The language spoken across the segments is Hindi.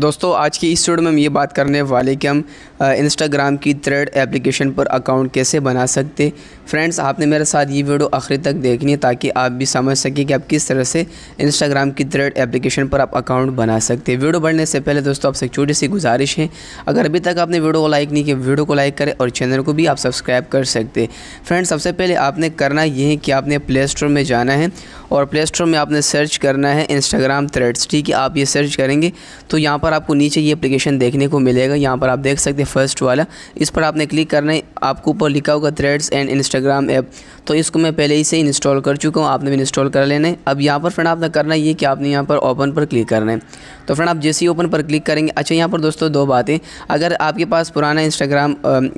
दोस्तों आज की इस वीडियो में हम ये बात करने वाले कि हम इंस्टाग्राम की थ्रेड एप्लीकेशन पर अकाउंट कैसे बना सकते फ्रेंड्स आपने मेरे साथ ये वीडियो आखिरी तक देखनी है ताकि आप भी समझ सकें कि आप किस तरह से इंस्टाग्राम की थ्रेड एप्लीकेशन पर आप अकाउंट बना सकते हैं वीडियो बढ़ने से पहले दोस्तों आपसे एक छोटी सी गुजारिश है अगर अभी तक आपने वीडियो को लाइक नहीं किया वीडियो को लाइक करें और चैनल को भी आप सब्सक्राइब कर सकते फ्रेंड्स सबसे पहले आपने करना यह है कि आपने प्ले स्टोर में जाना है और प्ले स्टोर में आपने सर्च करना है इंस्टाग्राम थ्रेड्स ठीक है आप ये सर्च करेंगे तो यहाँ पर पर आपको नीचे ये एप्लीकेशन देखने को मिलेगा यहाँ पर आप देख सकते हैं फर्स्ट वाला इस पर आपने क्लिक करना है आपको ऊपर लिखा होगा थ्रेड्स एंड इंस्टाग्राम ऐप तो इसको मैं पहले ही से इंस्टॉल कर चुका हूँ आपने भी इंस्टॉल कर लेना है अब यहाँ पर फ्रेंड आपने करना ये कि आपने यहाँ पर ओपन पर क्लिक करना है तो फ्रेंड आप जैसे ही ओपन पर क्लिक करेंगे अच्छा यहाँ पर दोस्तों दो बातें अगर आपके पास पुराना इंस्टाग्राम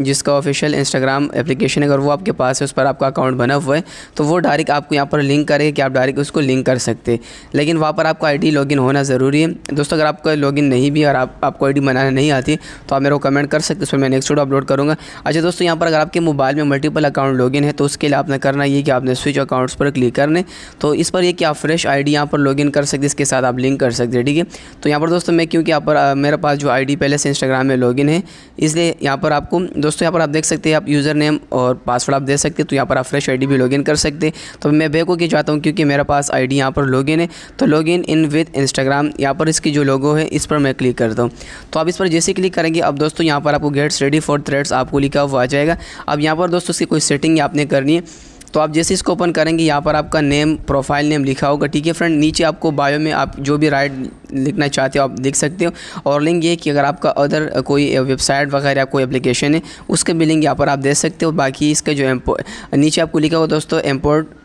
जिसका ऑफिशियल इंस्टाग्राम एप्लीकेशन है अगर वो आपके पास है उस पर आपका अकाउंट बना हुआ है तो वो डायरेक्ट आपको यहाँ पर लिंक करेगा कि आप डायरेक्ट उसको लिंक कर सकते लेकिन वहाँ पर आपका आई डी लॉगिन होना ज़रूरी है दोस्तों अगर आपका लॉग नहीं नहीं भी और आप आपको आई बनाना नहीं आती तो आप मेरे को कमेंट कर सकते उस पर मैं नेक्स्ट वीडियो अपलोड करूँगा अच्छा दोस्तों यहाँ पर अगर आपके मोबाइल में मल्टीपल अकाउंट लॉगिन है तो उसके लिए आपने करना ये कि आपने स्विच अकाउंट्स पर क्लिक करने तो इस पर यह कि आप फ्रेश आई डी पर लॉगिन कर सकते इसके साथ आप लिंक कर सकते हैं ठीक है तो यहाँ पर दोस्तों मैं क्योंकि यहाँ पर मेरे पास जो आई पहले से इंस्टाग्राम में लॉगिन है इसलिए यहाँ पर आपको दोस्तों यहाँ पर आप देख सकते हैं आप यूज़र नेम और पासवर्ड आप दे सकते हैं तो यहाँ पर आप फ्रेश आई भी लॉगिन कर सकते तो मैं बेको की चाहता हूँ क्योंकि मेरे पास आई डी यहाँ पर लॉगिन है तो लॉगिन इन विद इंस्टाग्राम यहाँ पर इसकी जो लोगो है इस पर मैं पर क्लिक करता हूँ तो आप इस पर जैसे क्लिक करेंगे अब दोस्तों यहाँ पर आपको गेट्स रेडी फॉर थ्रेड्स आपको लिखा हुआ आ जाएगा अब यहाँ पर दोस्तों इसकी कोई सेटिंग आपने करनी है तो आप जैसे इसको ओपन करेंगे यहाँ पर आपका नेम प्रोफाइल नेम लिखा होगा ठीक है फ्रेंड नीचे आपको बायो में आप जो भी राइट लिखना चाहते हो आप लिख सकते हो और लिंक ये कि अगर आपका अदर कोई वेबसाइट वगैरह कोई एप्लीकेशन है उसके भी लिंक यहाँ पर आप दे सकते हो बाकी इसका जो नीचे आपको लिखा हो दोस्तों एम्पोर्ट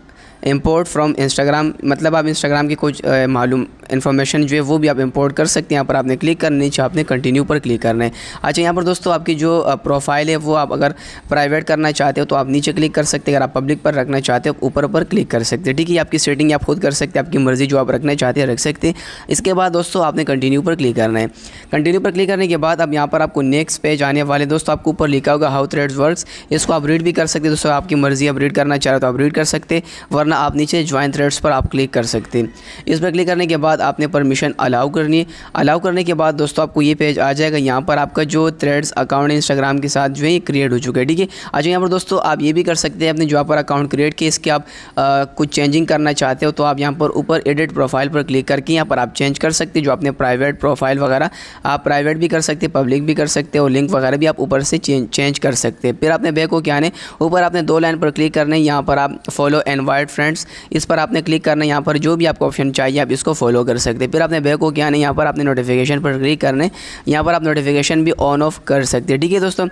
इम्पोर्ट फ्रॉम इंस्टाग्राम मतलब आप इंस्टाग्राम की कुछ मालूम इंफॉर्मेशन जो है वो भी आप इंपोर्ट कर सकते हैं यहाँ पर आपने क्लिक करना नीचे आपने कंटिन्यू पर क्लिक करना है अच्छा यहाँ पर दोस्तों आपकी जो प्रोफाइल है वो आप अगर प्राइवेट करना चाहते हो तो आप नीचे क्लिक कर सकते हैं अगर आप पब्लिक पर रखना चाहते हो ऊपर ऊपर क्लिक कर सकते हैं ठीक है आपकी सेटिंग आप खुद कर सकते हैं आपकी मर्ज़ी जो आप रखना चाहते हैं रख सकते हैं इसके बाद दोस्तों आपने कंटिन्यू पर क्लिक करना है कंटिन्यू पर क्लिक करने के बाद अब यहाँ पर आपको नेक्स्ट पेज आने वाले दोस्तों आपको ऊपर लिखा होगा हाउ थ्रेड्स वर्क इसको आप रीड भी कर सकते हैं दोस्तों आपकी मर्ज़ी आप रीड करना चाह रहे हो तो आप रीड कर सकते हैं करना आप नीचे ज्वाइन थ्रेड्स पर आप क्लिक कर सकते हैं इस पर क्लिक करने के बाद आपने परमिशन अलाउ करनी है अलाउ करने के बाद दोस्तों आपको ये पेज आ जाएगा यहाँ पर आपका जो थ्रेड्स अकाउंट इंस्टाग्राम के साथ जो है क्रिएट हो चुका है ठीक है अच्छा यहाँ पर दोस्तों आप ये भी कर सकते हैं अपने जो पर अकाउंट क्रिएट किए इसके आप आ, कुछ चेंजिंग करना चाहते हो तो आप यहाँ पर ऊपर एडिट प्रोफाइल पर क्लिक करके यहाँ पर आप चेंज कर सकते हैं जो आपने प्राइवेट प्रोफाइल वगैरह आप प्राइवेट भी कर सकते पब्लिक भी कर सकते हो लिंक वगैरह भी आप ऊपर से चेंज कर सकते हैं फिर आपने बैक हो क्या आने ऊपर आपने दो लाइन पर क्लिक करने यहाँ पर आप फॉलो वाइट फ्रेंड्स इस पर आपने क्लिक करना है यहाँ पर जो भी आपको ऑप्शन चाहिए आप इसको फॉलो कर सकते हैं फिर आपने बैक को क्या नहीं यहाँ पर आपने नोटिफिकेशन पर क्लिक करने यहाँ पर आप नोटिफिकेशन भी ऑन ऑफ कर सकते हैं ठीक है दोस्तों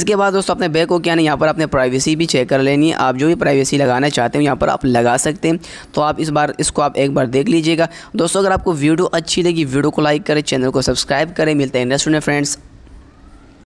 इसके बाद दोस्तों अपने बैक को क्या नहीं यहाँ पर आपने प्राइवेसी भी चेक कर लेनी है आप जो भी प्राइवेसी लगाना चाहते हो यहाँ पर आप लगा सकते हैं तो आप इस बार इसको आप एक बार देख लीजिएगा दोस्तों अगर आपको वीडियो अच्छी लगी वीडियो को लाइक करें चैनल को सब्सक्राइब करें मिलते हैं नेक्स्ट फ्रेंड्स